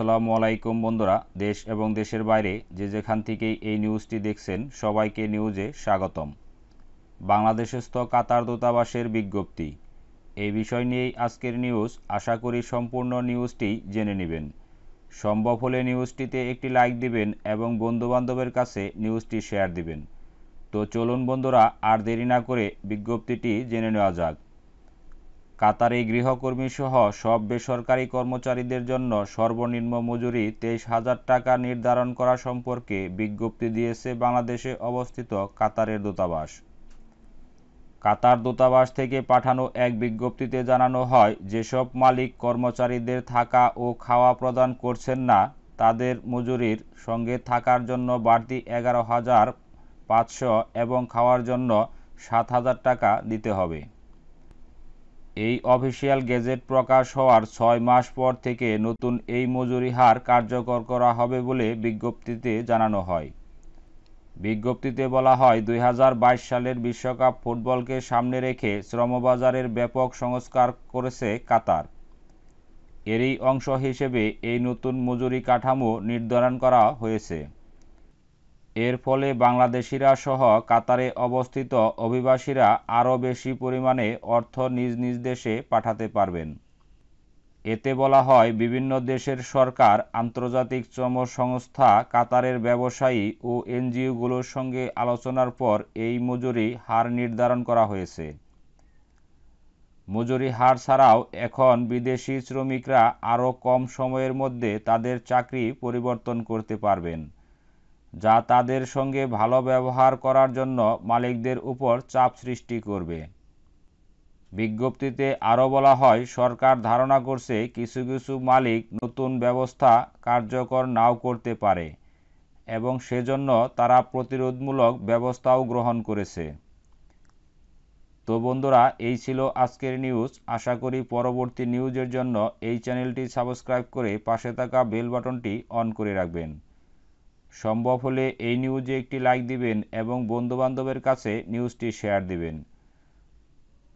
আসসালামু আলাইকুম বন্ধুরা দেশ এবং দেশের বাইরে যে যেখান থেকেই এই নিউজটি দেখছেন সবাইকে নিউজে স্বাগতম বাংলাদেশস্থ কাতার দূতাবাসের বিজ্ঞপ্তি এই বিষয় নিয়েই আজকের নিউজ আশা করি সম্পূর্ণ নিউজটি জেনে নেবেন সম্ভব হলে নিউজটিতে একটি লাইক দিবেন এবং বন্ধুবান্ধবের কাছে নিউজটি শেয়ার দিবেন তো চলুন বন্ধুরা আর দেরি না করে বিজ্ঞপ্তিটি জেনে নেওয়া যাক কাতারে গৃহকর্মীসহ সব বেসরকারি কর্মচারীদের জন্য সর্বনিম্ন মজুরি তেইশ হাজার টাকা নির্ধারণ করা সম্পর্কে বিজ্ঞপ্তি দিয়েছে বাংলাদেশে অবস্থিত কাতারের দূতাবাস কাতার দূতাবাস থেকে পাঠানো এক বিজ্ঞপ্তিতে জানানো হয় যেসব মালিক কর্মচারীদের থাকা ও খাওয়া প্রদান করছেন না তাদের মজুরির সঙ্গে থাকার জন্য বাড়তি এগারো হাজার পাঁচশো এবং খাওয়ার জন্য সাত হাজার টাকা দিতে হবে এই অফিসিয়াল গেজেট প্রকাশ হওয়ার ছয় মাস পর থেকে নতুন এই মজুরি হার কার্যকর করা হবে বলে বিজ্ঞপ্তিতে জানানো হয় বিজ্ঞপ্তিতে বলা হয় দুই সালের বিশ্বকাপ ফুটবলকে সামনে রেখে শ্রমবাজারের ব্যাপক সংস্কার করেছে কাতার এরই অংশ হিসেবে এই নতুন মজুরি কাঠামো নির্ধারণ করা হয়েছে এর ফলে বাংলাদেশিরা সহ কাতারে অবস্থিত অভিবাসীরা আরও বেশি পরিমাণে অর্থ নিজ নিজ দেশে পাঠাতে পারবেন এতে বলা হয় বিভিন্ন দেশের সরকার আন্তর্জাতিক চম সংস্থা কাতারের ব্যবসায়ী ও এনজিওগুলোর সঙ্গে আলোচনার পর এই মজুরি হার নির্ধারণ করা হয়েছে মজুরি হার ছাড়াও এখন বিদেশি শ্রমিকরা আরও কম সময়ের মধ্যে তাদের চাকরি পরিবর্তন করতে পারবেন যা তাদের সঙ্গে ভালো ব্যবহার করার জন্য মালিকদের উপর চাপ সৃষ্টি করবে বিজ্ঞপ্তিতে আরও বলা হয় সরকার ধারণা করছে কিছু কিছু মালিক নতুন ব্যবস্থা কার্যকর নাও করতে পারে এবং সেজন্য তারা প্রতিরোধমূলক ব্যবস্থাও গ্রহণ করেছে তো বন্ধুরা এই ছিল আজকের নিউজ আশা করি পরবর্তী নিউজের জন্য এই চ্যানেলটি সাবস্ক্রাইব করে পাশে থাকা বেল বাটনটি অন করে রাখবেন সম্ভব হলে এই নিউজে একটি লাইক দিবেন এবং বন্ধুবান্ধবের কাছে নিউজটি শেয়ার দিবেন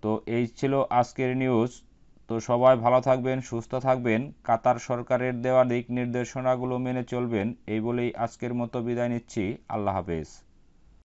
তো এই ছিল আজকের নিউজ তো সবাই ভালো থাকবেন সুস্থ থাকবেন কাতার সরকারের দেওয়া দিক নির্দেশনাগুলো মেনে চলবেন এই বলেই আজকের মতো বিদায় নিচ্ছি আল্লাহ হাফেজ